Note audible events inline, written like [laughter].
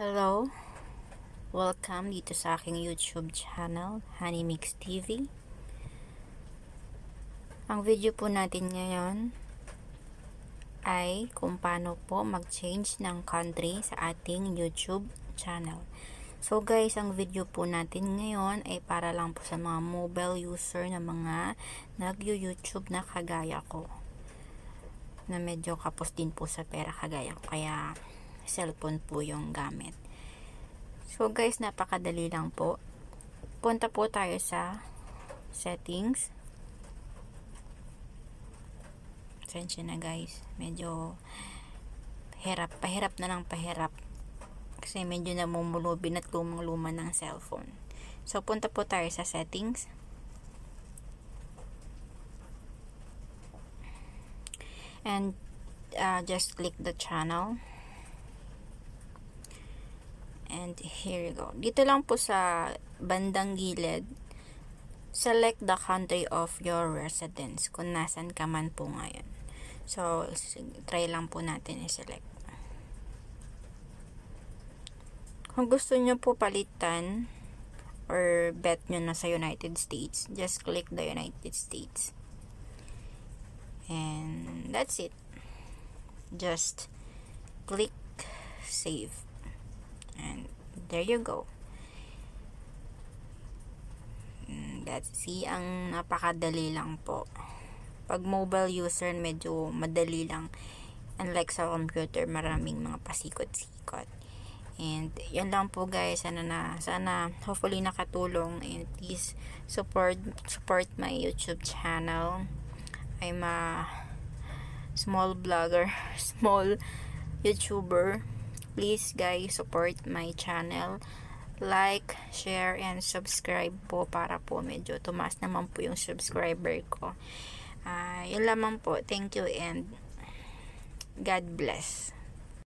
Hello! Welcome dito sa aking YouTube channel, Honey Mix TV. Ang video po natin ngayon ay kung paano po mag-change ng country sa ating YouTube channel. So guys, ang video po natin ngayon ay para lang po sa mga mobile user na mga nag-YouTube na kagaya ko. Na medyo kapos din po sa pera kagaya ko. Kaya cellphone po yung gamit. So guys, napakadali lang po. Punta po tayo sa settings. Sensya na guys. Medyo hirap. Pahirap na lang pahirap. Kasi medyo namumulubin at lumang-luma ng cellphone. So punta po tayo sa settings. And uh, just click the channel. And here you go. Dito lang po sa bandang gilid, select the country of your residence kung nasan ka man po ngayon. So, try lang po natin i-select. Kung gusto nyo po palitan or bet nyo na sa United States, just click the United States. And that's it. Just click save and there you go mm, that's see ang napakadali lang po pag mobile user medyo madali lang unlike sa computer maraming mga pasikot-sikot and yan lang po guys sana na sana hopefully nakatulong and please support support my youtube channel I'm a small vlogger [laughs] small youtuber Please guys, support my channel. Like, share, and subscribe po para po medyo tumas naman po yung subscriber ko. Uh, yun lamang po. Thank you and God bless.